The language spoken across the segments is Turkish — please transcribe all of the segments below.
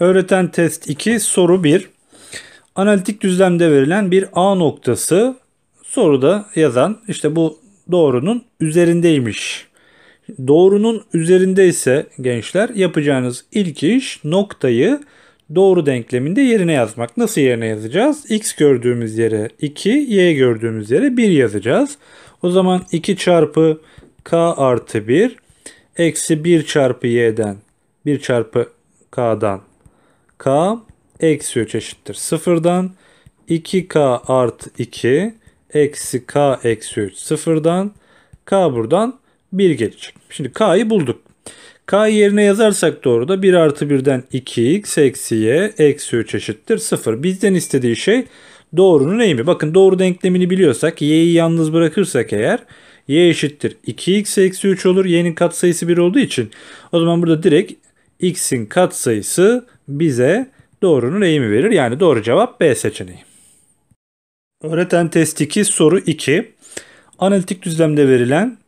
Öğreten test 2 soru 1. Analitik düzlemde verilen bir A noktası soruda yazan işte bu doğrunun üzerindeymiş. Doğrunun üzerinde ise gençler yapacağınız ilk iş noktayı doğru denkleminde yerine yazmak. Nasıl yerine yazacağız? X gördüğümüz yere 2, Y gördüğümüz yere 1 yazacağız. O zaman 2 çarpı K artı 1 eksi 1 çarpı Y'den 1 çarpı K'dan k eksi 3 eşittir. Sıfırdan 2k artı 2 eksi k eksi 3 sıfırdan k buradan 1 gelecek. Şimdi k'yı bulduk. K yerine yazarsak doğru da 1 artı 1'den 2x eksi y eksi 3 eşittir 0. Bizden istediği şey doğrunun eğimi. Bakın doğru denklemini biliyorsak y'yi yalnız bırakırsak eğer y eşittir 2x eksi 3 olur. y'nin katsayısı 1 olduğu için o zaman burada direkt x'in katsayısı bize doğrunun eğimi verir. Yani doğru cevap B seçeneği. Öğreten test 2 soru 2. Analitik düzlemde verilen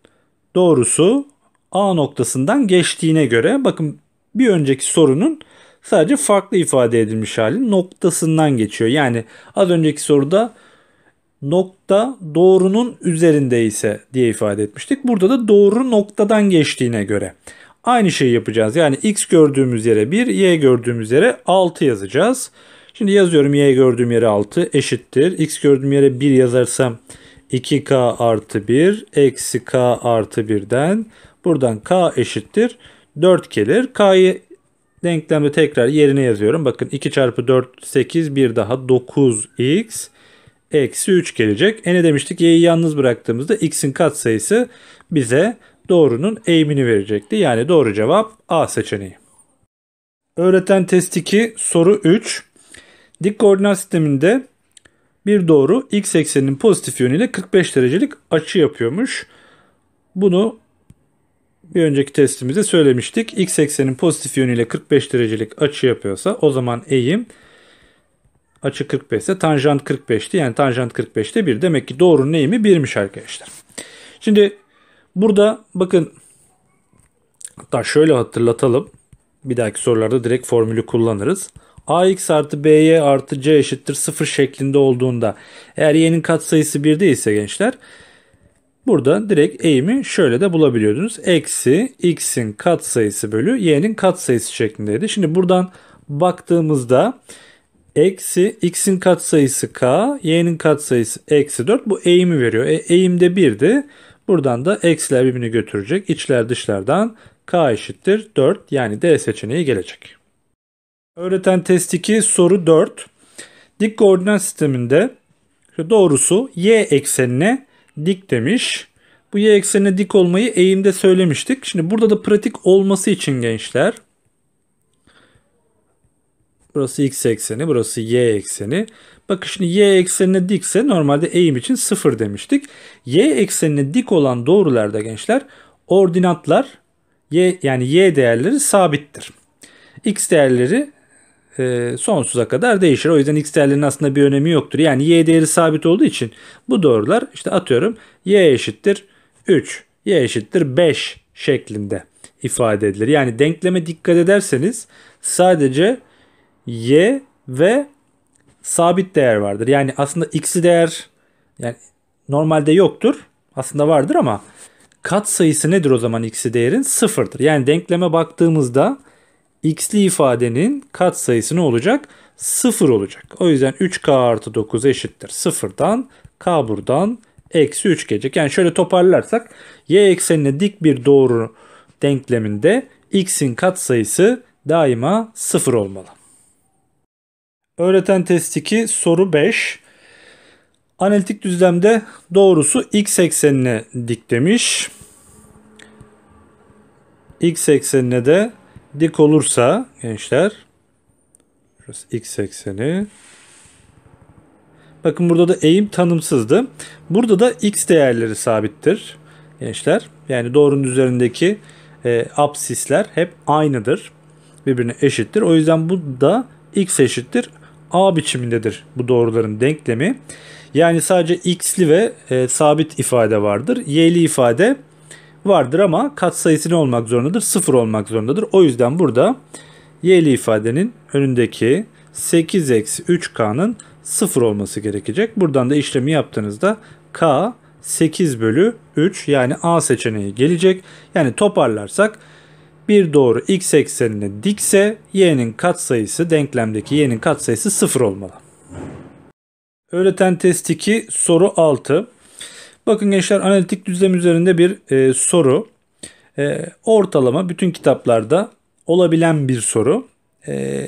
doğrusu A noktasından geçtiğine göre bakın bir önceki sorunun sadece farklı ifade edilmiş hali noktasından geçiyor. Yani az önceki soruda nokta doğrunun üzerinde ise diye ifade etmiştik. Burada da doğru noktadan geçtiğine göre. Aynı şeyi yapacağız. Yani x gördüğümüz yere 1, y gördüğümüz yere 6 yazacağız. Şimdi yazıyorum y gördüğüm yere 6 eşittir. x gördüğüm yere 1 yazarsam 2k artı 1 eksi k artı 1'den buradan k eşittir 4 gelir. K'yı denklemde tekrar yerine yazıyorum. Bakın 2 çarpı 4 8 bir daha 9x eksi 3 gelecek. E ne demiştik? Y'yi yalnız bıraktığımızda x'in katsayısı bize doğrunun eğimini verecekti. Yani doğru cevap A seçeneği. Öğreten test 2 soru 3. Dik koordinat sisteminde bir doğru x ekseninin pozitif yönüyle 45 derecelik açı yapıyormuş. Bunu bir önceki testimizde söylemiştik. X eksenin pozitif yönüyle 45 derecelik açı yapıyorsa o zaman eğim açı 45 ise tanjant 45'ti. Yani tanjant 45'te 1. Demek ki doğrunun eğimi 1'miş arkadaşlar. Şimdi Burada bakın hatta şöyle hatırlatalım. Bir dahaki sorularda direkt formülü kullanırız. AX artı BY artı C eşittir 0 şeklinde olduğunda eğer Y'nin katsayısı 1 değilse gençler Burada direkt eğimi şöyle de bulabiliyordunuz. Eksi x'in katsayısı bölü y'nin katsayısı şeklindeydi. Şimdi buradan baktığımızda eksi x'in katsayısı k, y'nin katsayısı eksi 4 bu eğimi veriyor. E, eğim de 1'di. Buradan da eksiler birbirini götürecek. İçler dışlardan k eşittir 4 yani D seçeneği gelecek. Öğreten test 2 soru 4. Dik koordinat sisteminde doğrusu y eksenine dik demiş. Bu y eksenine dik olmayı eğimde söylemiştik. Şimdi burada da pratik olması için gençler Burası x ekseni, burası y ekseni. Bak şimdi y eksenine dikse normalde eğim için sıfır demiştik. Y eksenine dik olan doğrularda gençler ordinatlar y yani y değerleri sabittir. X değerleri e, sonsuza kadar değişir. O yüzden x değerlerinin aslında bir önemi yoktur. Yani y değeri sabit olduğu için bu doğrular işte atıyorum y eşittir 3, y eşittir 5 şeklinde ifade edilir. Yani denkleme dikkat ederseniz sadece y ve sabit değer vardır. Yani aslında x'i değer yani normalde yoktur. Aslında vardır ama kat sayısı nedir o zaman x'i değerin? Sıfırdır. Yani denkleme baktığımızda x'li ifadenin kat sayısı ne olacak? Sıfır olacak. O yüzden 3k artı 9 eşittir. Sıfırdan k buradan eksi 3 gelecek. Yani şöyle toparlarsak y eksenine dik bir doğru denkleminde x'in kat sayısı daima sıfır olmalı. Öğreten test 2 soru 5. Analitik düzlemde doğrusu x eksenine dik demiş. X eksenine de dik olursa gençler şurası x ekseni Bakın burada da eğim tanımsızdı. Burada da x değerleri sabittir gençler. Yani doğrunun üzerindeki e, apsisler hep aynıdır. Birbirine eşittir. O yüzden bu da x eşittir A biçimindedir bu doğruların denklemi. Yani sadece x'li ve e, sabit ifade vardır. Y'li ifade vardır ama katsayısı ne olmak zorundadır? Sıfır olmak zorundadır. O yüzden burada y'li ifadenin önündeki 8 eksi 3k'nın sıfır olması gerekecek. Buradan da işlemi yaptığınızda k 8 bölü 3 yani A seçeneği gelecek. Yani toparlarsak bir doğru x eksenine dikse y'nin katsayısı denklemdeki y'nin katsayısı 0 olmalı. Öğreten test 2 soru 6. Bakın gençler analitik düzlem üzerinde bir e, soru. E, ortalama bütün kitaplarda olabilen bir soru. E,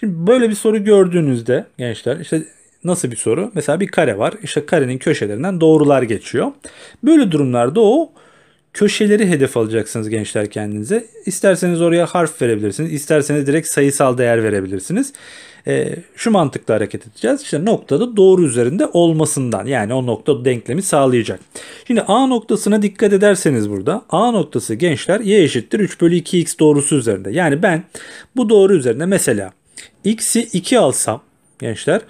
şimdi böyle bir soru gördüğünüzde gençler işte nasıl bir soru? Mesela bir kare var. İşte karenin köşelerinden doğrular geçiyor. Böyle durumlarda o köşeleri hedef alacaksınız gençler kendinize. İsterseniz oraya harf verebilirsiniz. isterseniz direkt sayısal değer verebilirsiniz. E, şu mantıkla hareket edeceğiz. İşte noktada doğru üzerinde olmasından yani o nokta denklemi sağlayacak. Şimdi A noktasına dikkat ederseniz burada A noktası gençler y eşittir 3 bölü 2x doğrusu üzerinde. Yani ben bu doğru üzerinde mesela x'i 2 alsam gençler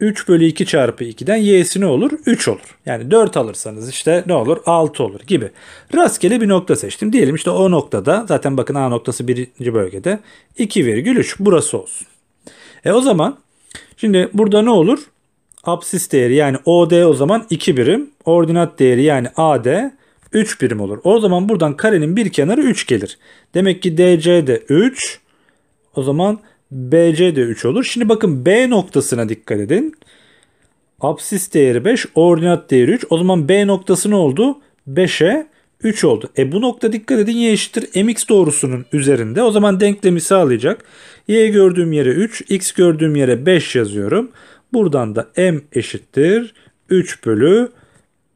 3 bölü 2 çarpı 2'den y'si ne olur? 3 olur. Yani 4 alırsanız işte ne olur? 6 olur gibi. Rastgele bir nokta seçtim. Diyelim işte o noktada zaten bakın A noktası birinci bölgede 2,3 burası olsun. E o zaman şimdi burada ne olur? Apsis değeri yani OD o zaman 2 birim. Ordinat değeri yani AD 3 birim olur. O zaman buradan karenin bir kenarı 3 gelir. Demek ki DC de 3. O zaman BC de 3 olur. Şimdi bakın B noktasına dikkat edin. Apsis değeri 5, ordinat değeri 3. O zaman B noktası ne oldu? 5'e 3 oldu. E bu nokta dikkat edin y eşittir mx doğrusunun üzerinde. O zaman denklemi sağlayacak. Y gördüğüm yere 3, x gördüğüm yere 5 yazıyorum. Buradan da m eşittir 3 bölü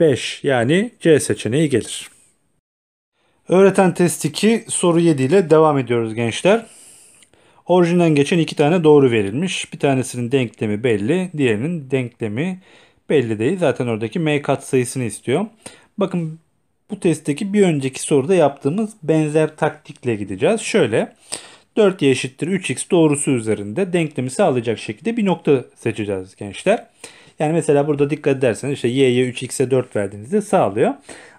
5 yani C seçeneği gelir. Öğreten test 2 soru 7 ile devam ediyoruz gençler. Orijinden geçen iki tane doğru verilmiş. Bir tanesinin denklemi belli. Diğerinin denklemi belli değil. Zaten oradaki m kat sayısını istiyor. Bakın bu testteki bir önceki soruda yaptığımız benzer taktikle gideceğiz. Şöyle 4y eşittir 3x doğrusu üzerinde denklemi sağlayacak şekilde bir nokta seçeceğiz gençler. Yani mesela burada dikkat ederseniz işte y'ye 3x'e 4 verdiğinizde sağlıyor.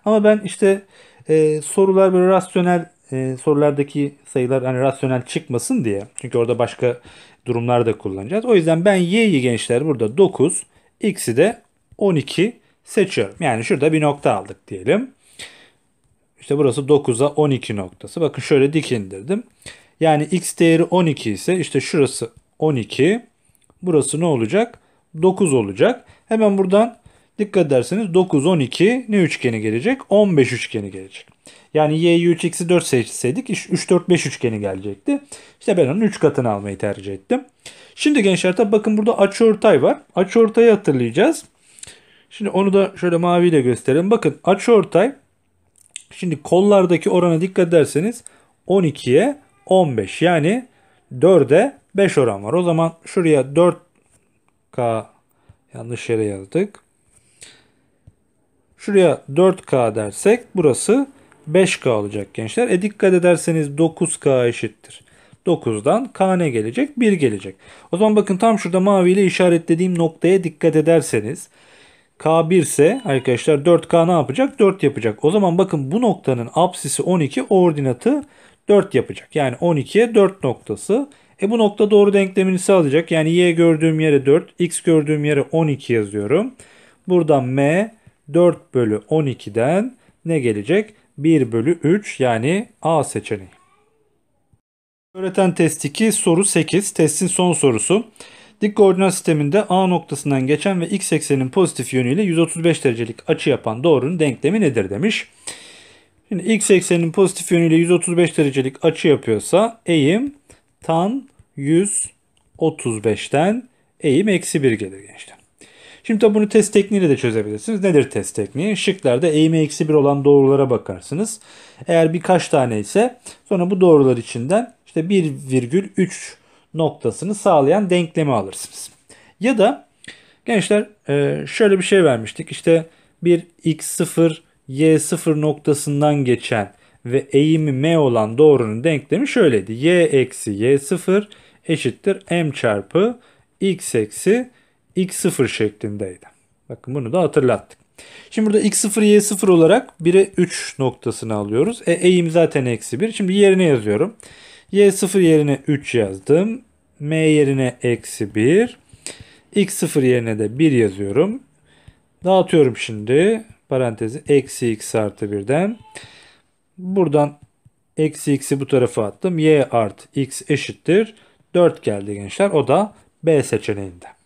Ama ben işte e, sorular böyle rasyonel e, sorulardaki sayılar hani rasyonel çıkmasın diye. Çünkü orada başka durumlar da kullanacağız. O yüzden ben y'yi gençler burada 9, x'i de 12 seçiyorum. Yani şurada bir nokta aldık diyelim. İşte burası 9'a 12 noktası. Bakın şöyle dik indirdim. Yani x değeri 12 ise işte şurası 12. Burası ne olacak? 9 olacak. Hemen buradan Dikkat ederseniz 9, 12 ne üçgeni gelecek? 15 üçgeni gelecek. Yani y'yi 3, x'i 4 seçseydik 3, 4, 5 üçgeni gelecekti. İşte ben onun 3 katını almayı tercih ettim. Şimdi gençler tabi bakın burada açıortay var. Açıortayı hatırlayacağız. Şimdi onu da şöyle maviyle gösterelim. Bakın açıortay şimdi kollardaki orana dikkat ederseniz 12'ye 15 yani 4'e 5 oran var. O zaman şuraya 4K yanlış yere yazdık. Şuraya 4K dersek burası 5K olacak gençler. E dikkat ederseniz 9K eşittir. 9'dan K ne gelecek? 1 gelecek. O zaman bakın tam şurada maviyle işaretlediğim noktaya dikkat ederseniz K1 ise arkadaşlar 4K ne yapacak? 4 yapacak. O zaman bakın bu noktanın apsisi 12 ordinatı 4 yapacak. Yani 12'ye 4 noktası. E bu nokta doğru denklemini sağlayacak. Yani Y gördüğüm yere 4, X gördüğüm yere 12 yazıyorum. Buradan M, 4 bölü 12'den ne gelecek? 1 bölü 3 yani A seçeneği. Öğreten test 2 soru 8 testin son sorusu. Dik koordinat sisteminde A noktasından geçen ve x eksenin pozitif yönüyle 135 derecelik açı yapan doğrunun denklemi nedir demiş. Şimdi x eksenin pozitif yönüyle 135 derecelik açı yapıyorsa eğim tan 135'ten eğim eksi 1 gelir gençler. Şimdi tabi bunu test tekniğiyle de çözebilirsiniz. Nedir test tekniği? Şıklarda eğimi eksi 1 olan doğrulara bakarsınız. Eğer birkaç tane ise sonra bu doğrular içinden işte 1,3 noktasını sağlayan denklemi alırsınız. Ya da gençler e, şöyle bir şey vermiştik. İşte bir x0 y0 noktasından geçen ve eğimi m olan doğrunun denklemi şöyleydi. y eksi y0 eşittir m çarpı x eksi x0 şeklindeydi. Bakın bunu da hatırlattık. Şimdi burada x0 y0 olarak 1'e 3 noktasını alıyoruz. E, eğim zaten eksi 1. Şimdi yerine yazıyorum. y0 yerine 3 yazdım. m yerine eksi 1. x0 yerine de 1 yazıyorum. Dağıtıyorum şimdi. Parantezi eksi x artı 1'den. Buradan eksi x'i bu tarafa attım. y artı x eşittir. 4 geldi gençler. O da B seçeneğinde.